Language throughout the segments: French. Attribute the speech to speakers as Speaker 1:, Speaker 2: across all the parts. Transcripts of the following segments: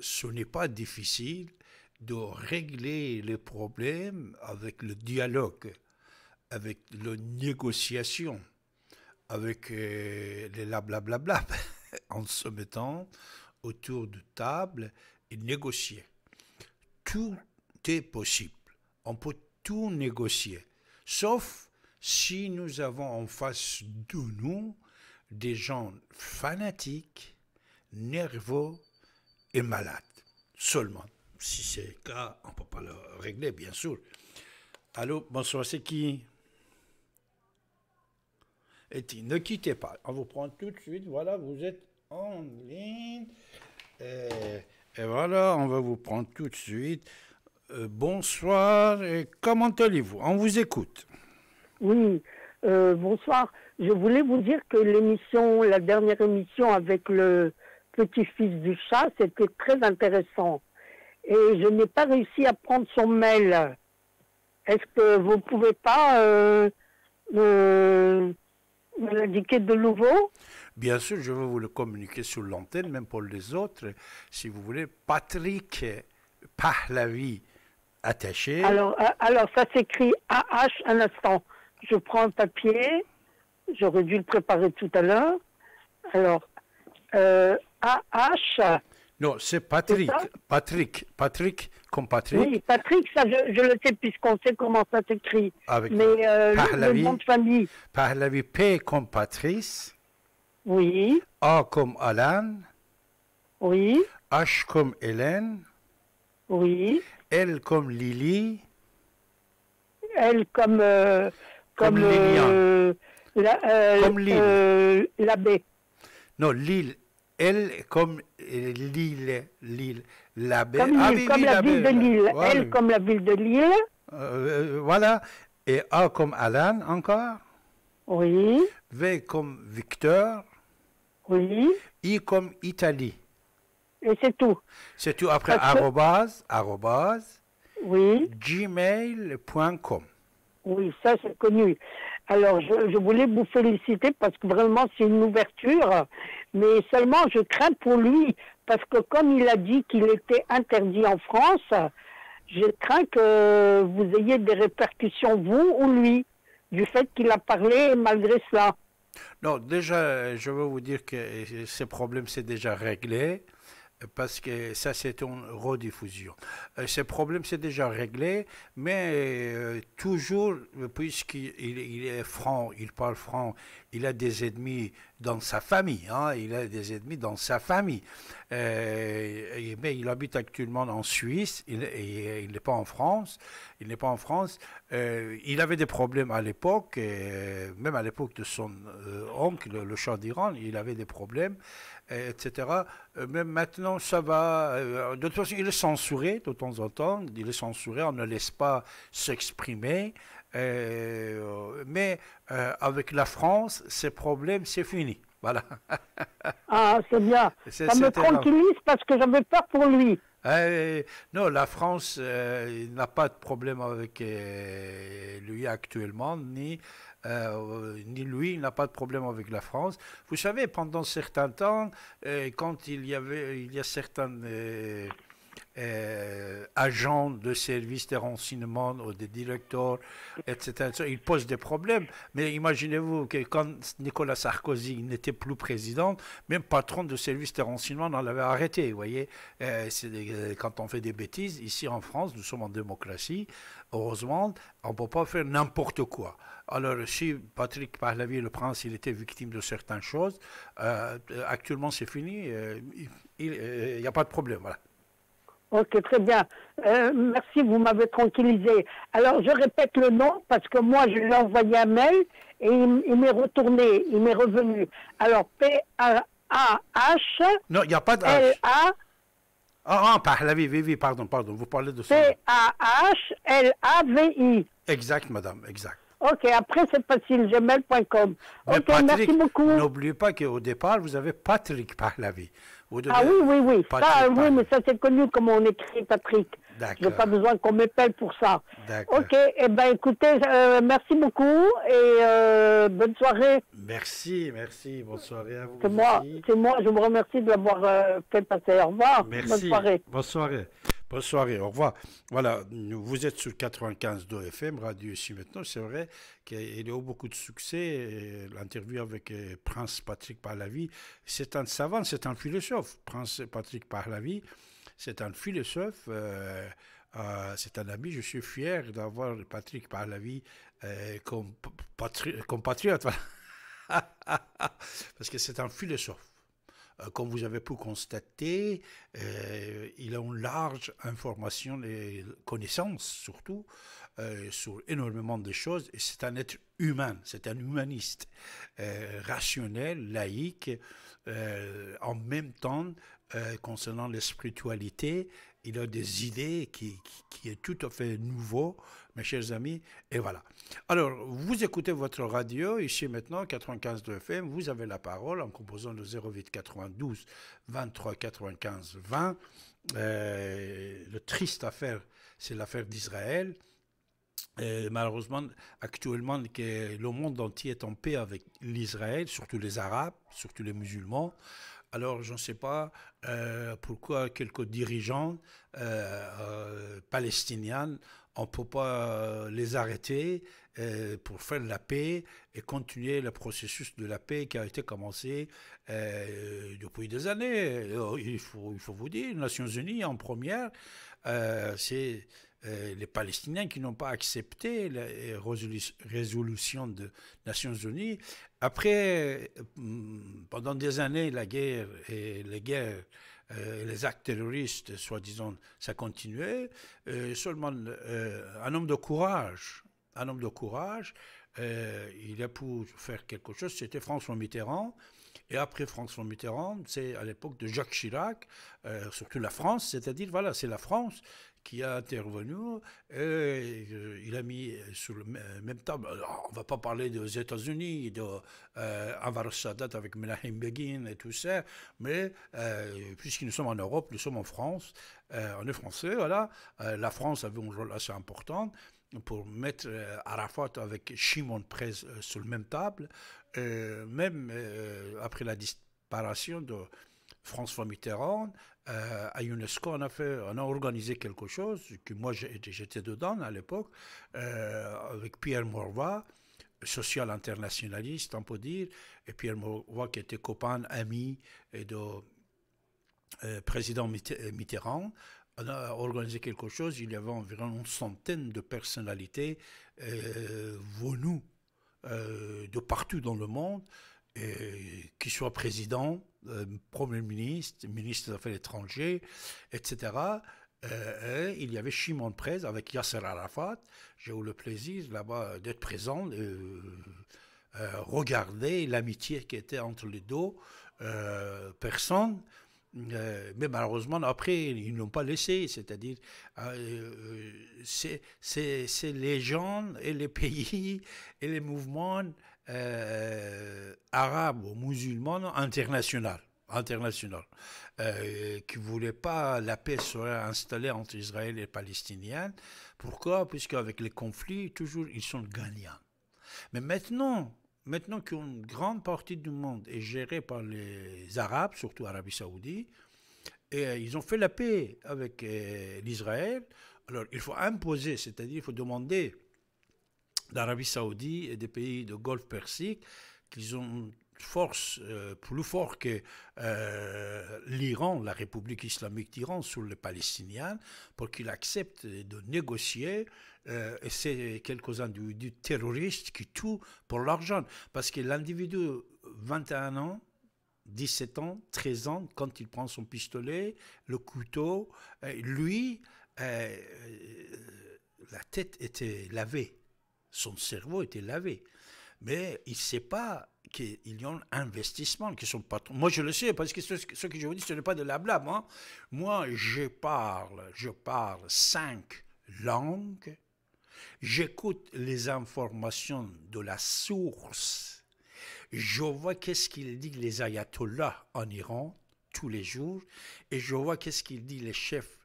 Speaker 1: ce n'est pas difficile de régler les problèmes avec le dialogue, avec la négociation, avec le euh, les blablabla, en se mettant autour de table et négocier. Tout est possible. On peut tout négocier, sauf si nous avons en face de nous des gens fanatiques, nerveux, est malade. Seulement. Si c'est le cas, on peut pas le régler, bien sûr. Allô, bonsoir, c'est qui Et ne quittez pas. On vous prend tout de suite. Voilà, vous êtes en ligne. Et, voilà, on va vous prendre tout de suite. Euh, bonsoir, et comment allez-vous On vous écoute.
Speaker 2: Oui, euh, bonsoir. Je voulais vous dire que l'émission, la dernière émission avec le petit-fils du chat, c'était très intéressant. Et je n'ai pas réussi à prendre son mail. Est-ce que vous ne pouvez pas euh, euh, me l'indiquer de
Speaker 1: nouveau Bien sûr, je vais vous le communiquer sur l'antenne, même pour les autres. Si vous voulez, Patrick Pahlavi, attaché. Alors, euh, alors ça
Speaker 2: s'écrit AH un instant. Je prends un papier. J'aurais dû le préparer tout à l'heure. Alors, a-H.
Speaker 1: Non, c'est Patrick. Patrick. Patrick, comme Patrick. Oui,
Speaker 2: Patrick, ça, je, le sais puisqu'on sait comment ça s'écrit. Avec Mais euh, le, nom de
Speaker 1: famille. vie P comme Patrice. Oui. A comme Alan. Oui. H comme Hélène. Oui. L comme Lily. L comme. Euh, comme, comme euh, la, euh, Comme euh, l'abbé. Non, Lille. Elle comme Lille, Lille, la, belle la, ville de Lille. Elle comme
Speaker 2: la ville de Lille.
Speaker 1: Euh, voilà. Et A comme Alan encore. Oui. V comme Victor. Oui. I comme Italie. Et c'est tout. C'est tout. Après, arrobase, Oui. Gmail.com.
Speaker 2: Oui, ça c'est connu. Alors,
Speaker 1: je, je, voulais vous féliciter parce que vraiment
Speaker 2: c'est une ouverture mais seulement je crains pour lui, parce que comme il a dit qu'il était interdit en France, je crains que vous ayez des répercussions, vous ou lui, du fait qu'il a parlé malgré cela.
Speaker 1: Non, déjà, je veux vous dire que ce problème s'est déjà réglé parce que ça, c'est une rediffusion. Euh, ce problème, c'est déjà réglé, mais euh, toujours, puisqu'il est franc, il parle franc, il a des ennemis dans sa famille. Hein, il a des ennemis dans sa famille. Euh, mais il habite actuellement en Suisse. Il, euh, il n'est pas en France. Il n'est pas en France. Euh, il avait des problèmes à l'époque, même à l'époque de son oncle, le chat d'Iran. Il avait des problèmes, etc. Mais maintenant, ça va. de toute façon, il est censuré de temps en temps. Il est censuré. On ne laisse pas s'exprimer. Euh, mais euh, avec la France, ces problèmes, c'est fini. Voilà.
Speaker 2: ah, c'est bien.
Speaker 1: Ça me tranquillise
Speaker 2: parce que j'avais peur pour lui.
Speaker 1: Ah, non, la France euh, n'a pas de problème avec lui actuellement, ni, ni lui n'a pas de problème avec la France. Vous savez, pendant certains temps, quand il y avait, il y a certaines euh, agents de services de renseignement ou des directeurs, etc. Ils posent des problèmes. Mais imaginez-vous que quand Nicolas Sarkozy n'était plus président, même patron de services de renseignement, on l'avait arrêté. Vous voyez, euh, quand on fait des bêtises, ici en France, nous sommes en démocratie, heureusement, on ne peut pas faire n'importe quoi. Alors, si Patrick Pahlavi, le prince, il était victime de certaines choses, euh, actuellement c'est fini, il n'y a pas de problème. Voilà.
Speaker 2: Ok, très bien. Euh, merci, vous m'avez tranquillisé. Alors, je répète le nom parce que moi, je lui ai envoyé un mail et il, m'est retourné, il m'est revenu. Alors, P-A-H.
Speaker 1: Non, il n'y a pas de a Ah, ah, pardon, pardon. Vous parlez de ça. P-A-H-L-A-V-I. Exact, madame, exact. Ok, après c'est facile, gmail.com Ok, merci beaucoup. N'oubliez pas qu'au départ, vous avez Patrick par la vie. ah oui, oui, oui. oui, mais ça
Speaker 2: c'est connu comment on écrit Patrick. n'y n'ai pas besoin qu'on m'épelle pour ça. Ok, eh ben, écoutez, euh, merci beaucoup et euh, bonne soirée.
Speaker 1: Merci, merci. Bonne soirée à vous. C'est moi,
Speaker 2: moi, je vous remercie de l'avoir euh, fait passer. Au revoir. Bonne soirée.
Speaker 1: Bonne soirée. Bonsoir soirée, au revoir. Voilà, vous êtes sur 95 FM, radio ici maintenant. C'est vrai qu'il a eu beaucoup de succès. Euh, l'interview avec euh, Prince Patrick Pahlavi, c'est un savant, c'est un philosophe. Prince Patrick Pahlavi, c'est un philosophe. Euh, c'est un ami. Je suis fier d'avoir Patrick Pahlavi comme, comme Parce que c'est un philosophe. Euh, comme vous avez pu constater, euh, il a une large information et connaissances surtout euh, sur énormément de choses. C'est un être humain, c'est un humaniste, rationnel, laïque, en même temps concernant la spiritualité il a des idées qui, sont est tout à fait nouveau, mes chers amis. Et voilà. Alors, vous écoutez votre radio, ici maintenant, 95 de FM, vous avez la parole en composant le 08 92 23 95 20. Euh, le triste affaire, c'est l'affaire d'Israël. Euh, malheureusement, actuellement, le monde entier est en paix avec l'Israël, surtout les Arabes, surtout les musulmans. Alors, je ne sais pas euh, pourquoi quelques dirigeants euh, euh, palestiniens, on ne peut pas les arrêter pour faire la paix et continuer le processus de la paix qui a été commencé depuis des années. Il faut, vous dire, Nations Unies en première, c'est euh, les Palestiniens qui n'ont pas accepté la euh, résolution des Nations Unies. Après, euh, pendant des années, la guerre et les guerres, les actes terroristes, soi-disant, ça continuait. Euh, seulement, un homme de courage, un homme de courage, il a pu faire quelque chose. C'était François Mitterrand. Et après François Mitterrand, c'est à l'époque de Jacques Chirac, surtout la France, c'est-à-dire, voilà, c'est la France qui a intervenu et euh, il a mis sur le euh, même table. Euh, on va pas parler des États-Unis, de euh, Sadat avec Menachem Begin et tout ça, mais euh, puisque nous sommes en Europe, nous sommes en France, on est français, voilà. la France avait un rôle assez important pour mettre Arafat avec Shimon Prez sur le même table, même après la disparition de François Mitterrand, euh, à UNESCO, on a, fait, on a organisé quelque chose, que moi j'étais dedans à l'époque, euh, avec Pierre Morva, social internationaliste, on peut dire, et Pierre Morva qui était copain, ami et de euh, président Mitterrand. On a organisé quelque chose, il y avait environ une centaine de personnalités venues de partout dans le monde et qu'il soit président, euh, premier ministre, ministre des Affaires étrangères, etc. Euh, il y avait Shimon Prez avec Yasser Arafat. J'ai eu le plaisir là-bas d'être présent, de euh, regarder l'amitié qui était entre les deux personnes. Euh, mais malheureusement, après, ils ne l'ont pas laissé. C'est-à-dire, euh, euh, c'est les gens et les pays et les mouvements arabes ou musulmans internationaux international, qui ne voulait pas la paix soit installée entre Israël et les Palestiniens. Pourquoi Puisqu'avec les conflits, toujours, ils sont gagnants. Mais maintenant, Maintenant qu'une grande partie du monde est gérée par les Arabes, surtout Arabie Saoudite, et euh, ils ont fait la paix avec euh, l'Israël, alors il faut imposer, c'est-à-dire il faut demander d'Arabie Saoudite et des pays de Golfe Persique qu'ils ont force, euh, plus fort que euh, l'Iran, la République islamique d'Iran, sur les Palestiniens, pour qu'ils acceptent de négocier euh, ces quelques du terroristes qui tout pour l'argent. Parce que l'individu, 21 ans, 17 ans, 13 ans, quand il prend son pistolet, le couteau, euh, lui, la tête était lavée, son cerveau était lavé. Mais il ne sait pas qu'il y a un investissement, qui sont pas Moi, je le sais, parce que ce, que je vous dis, ce n'est pas de la blâme. Hein. Moi, je parle, je parle cinq langues. J'écoute les informations de la source. Je vois qu'est-ce qu'ils disent les ayatollahs en Iran tous les jours. Et je vois qu'est-ce qu'ils disent les chefs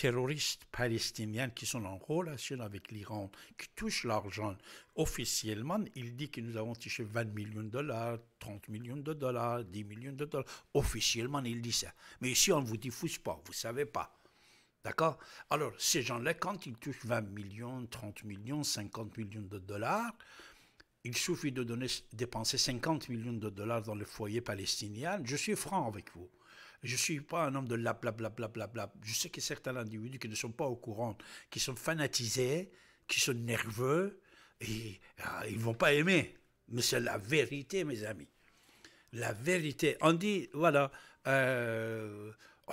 Speaker 1: terroristes palestiniens qui sont en relation avec l'Iran, qui touchent l'argent. Officiellement, il dit que nous avons touché 20 millions de dollars, 30 millions de dollars, 10 millions de dollars. Officiellement, il dit ça. Mais ici, on ne vous diffuse pas, vous ne savez pas. D'accord Alors, ces gens-là, quand ils touchent 20 millions, 30 millions, 50 millions de dollars, il suffit de donner, dépenser 50 millions de dollars dans le foyer palestinien. Je suis franc avec vous. Je ne suis pas un homme de la bla bla bla bla bla. Je sais que certains individus qui ne sont pas au courant, qui sont fanatisés, qui sont nerveux, et, ah, ils ne vont pas aimer. Mais c'est la vérité, mes amis. La vérité. On dit, voilà, euh, oh,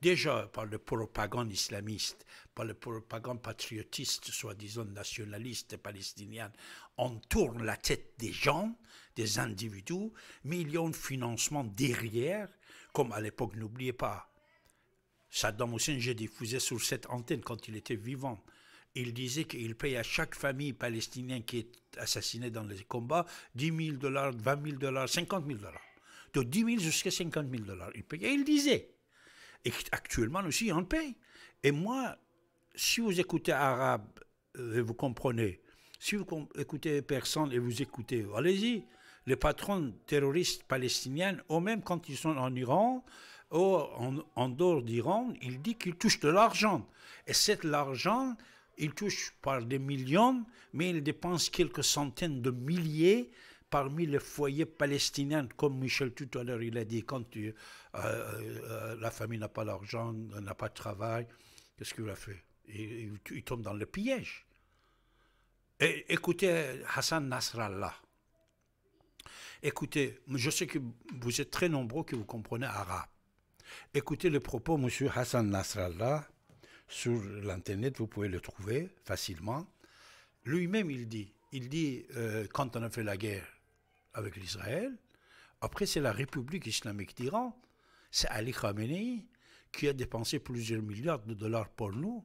Speaker 1: déjà par le propagande islamiste, par le propagande patriotiste, soi-disant nationaliste palestinienne, on tourne la tête des gens, des individus, mais il y a un financement derrière comme à l'époque, n'oubliez pas, Saddam Hussein, j'ai diffusé sur cette antenne quand il était vivant. Il disait qu'il payait à chaque famille palestinienne qui est assassinée dans les combats 10 000 dollars, 20 000 dollars, 50 000 dollars. De 10 000 jusqu'à 50 000 dollars, il payait. Il disait. Et actuellement aussi, on paye. Et moi, si vous écoutez arabe, et vous comprenez. Si vous écoutez personne et vous écoutez, allez-y les patrons terroristes palestiniens, ou même quand ils sont en Iran, ou en, dehors d'Iran, ils disent qu'ils touchent de l'argent. Et cet argent, il touche par des millions, mais il dépense quelques centaines de milliers parmi les foyers palestiniens, comme Michel tout à l'heure, il a dit, quand euh, euh, la famille n'a pas l'argent, n'a pas de travail, qu'est-ce qu'il a fait il, tombe dans le piège. écoutez Hassan Nasrallah. Écoutez, je sais que vous êtes très nombreux que vous comprenez arabe. Écoutez le propos de M. Hassan Nasrallah sur l'Internet, vous pouvez le trouver facilement. Lui-même, il dit, il dit euh, quand on a fait la guerre avec l'Israël, après c'est la République islamique d'Iran, c'est Ali Khamenei qui a dépensé plusieurs milliards de dollars pour nous.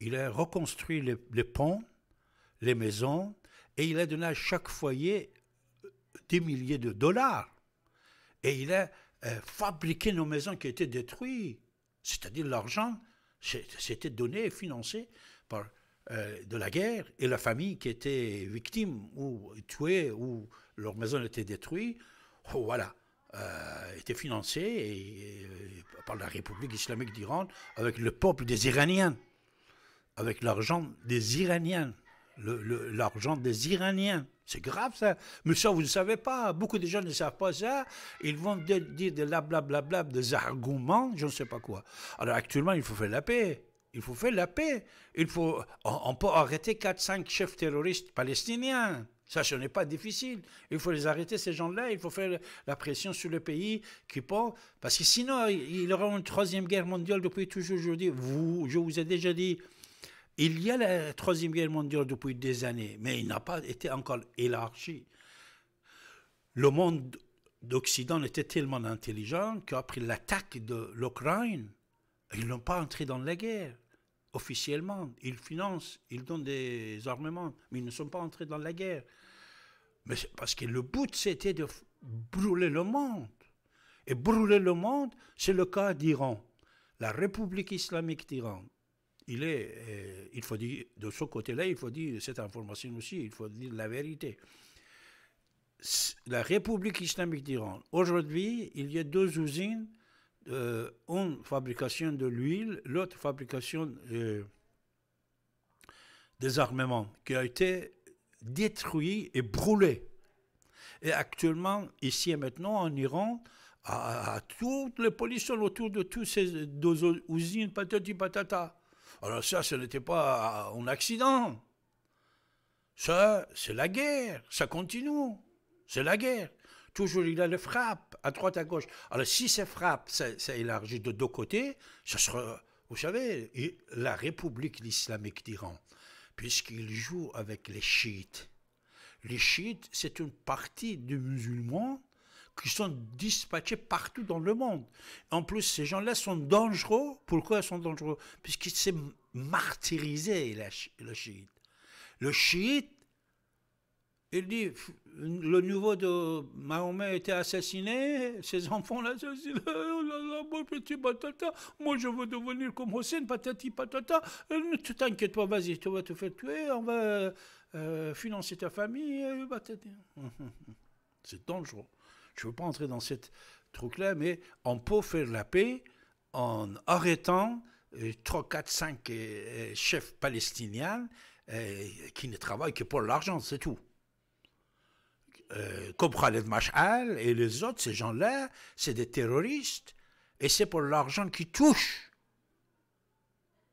Speaker 1: Il a reconstruit les ponts, les maisons, et il a donné à chaque foyer des milliers de dollars. Et il a euh, fabriqué nos maisons qui étaient détruites. C'est-à-dire l'argent, c'était donné financé par euh, de la guerre et la famille qui était victime ou tuée ou leur maison oh, euh, était détruite. voilà. était financée par la République islamique d'Iran avec le peuple des Iraniens, avec l'argent des Iraniens, l'argent des Iraniens. C'est grave ça. Mais ça, vous ne savez pas. Beaucoup de gens ne savent pas ça. Ils vont dire de la blablabla, des arguments, je ne sais pas quoi. Alors actuellement, il faut faire la paix. Il faut faire la paix. Il faut, on, peut arrêter 4-5 chefs terroristes palestiniens. Ça, ce n'est pas difficile. Il faut les arrêter, ces gens-là. Il faut faire la pression sur le pays qui peut Parce que sinon, il y aura une troisième guerre mondiale depuis toujours. je vous ai déjà dit, il y a la Troisième Guerre mondiale depuis des années, mais il n'a pas été encore élargi. Le monde d'Occident était tellement intelligent qu'après l'attaque de l'Ukraine, ils n'ont pas entré dans la guerre officiellement. Ils financent, ils donnent des armements, mais ils ne sont pas entrés dans la guerre. Mais parce que le but, c'était de brûler le monde. Et brûler le monde, c'est le cas d'Iran, la République islamique d'Iran il est, euh, il faut dire, de ce côté-là, il faut dire cette information aussi, il faut dire la vérité. La République islamique d'Iran, aujourd'hui, il y a deux usines, euh, une fabrication de l'huile, l'autre fabrication euh, des armements, qui a été détruit et brûlé. Et actuellement, ici et maintenant, en Iran, à, toutes les policiers autour de toutes ces deux usines, patati patata. Alors ça, ce n'était pas un accident. Ça, c'est la guerre. Ça continue. C'est la guerre. Toujours, il y a les frappes, à droite, à gauche. Alors, si ces frappes, s'élargissent de deux côtés, ce sera, vous savez, la République islamique d'Iran, puisqu'il joue avec les chiites. Les chiites, c'est une partie des musulmans qui sont dispatchés partout dans le monde. En plus, ces gens-là sont dangereux. Pourquoi ils sont dangereux Puisqu'ils s'est martyrisé, le chiite. Le chiite, il dit, le nouveau de Mahomet été assassiné, ses enfants l'assassinent, euh, oh moi je veux devenir comme Hossein, patati patata, euh, ne t'inquiète pas, vas-y, tu vas te faire tuer, on va euh, financer ta famille, C'est dangereux je ne veux pas entrer dans cette truc-là, mais on peut faire la paix en arrêtant 3, 4, 5 chefs palestiniens euh, qui ne travaillent que pour l'argent, c'est tout. Euh, Comme Khaled Mash'al et les autres, ces gens-là, c'est des terroristes et c'est pour l'argent qu'ils touchent.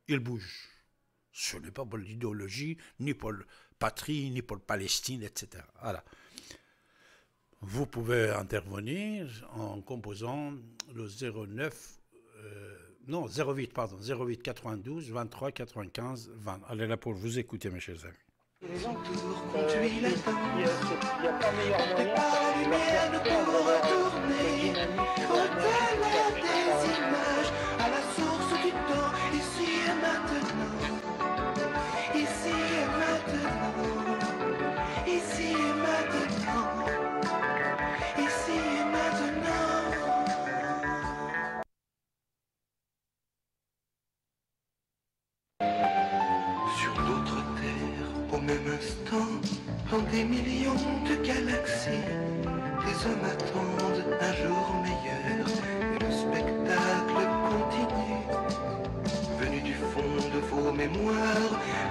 Speaker 1: Ils bougent. Ce n'est pas pour l'idéologie, ni pour la patrie, ni pour la Palestine, etc. Voilà. Vous pouvez intervenir en composant le 09, euh, non 08, pardon, 08 92 23 95 20. Allez là pour vous écouter, mes chers amis. Les toujours la Il n'y a,
Speaker 2: pas meilleur moyen de retourner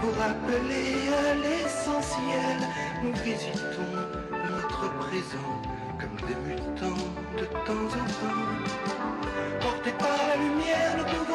Speaker 2: vous rappeler à l'essentiel. Nous visitons notre présent comme des mutants de temps en temps. Portez par la lumière, le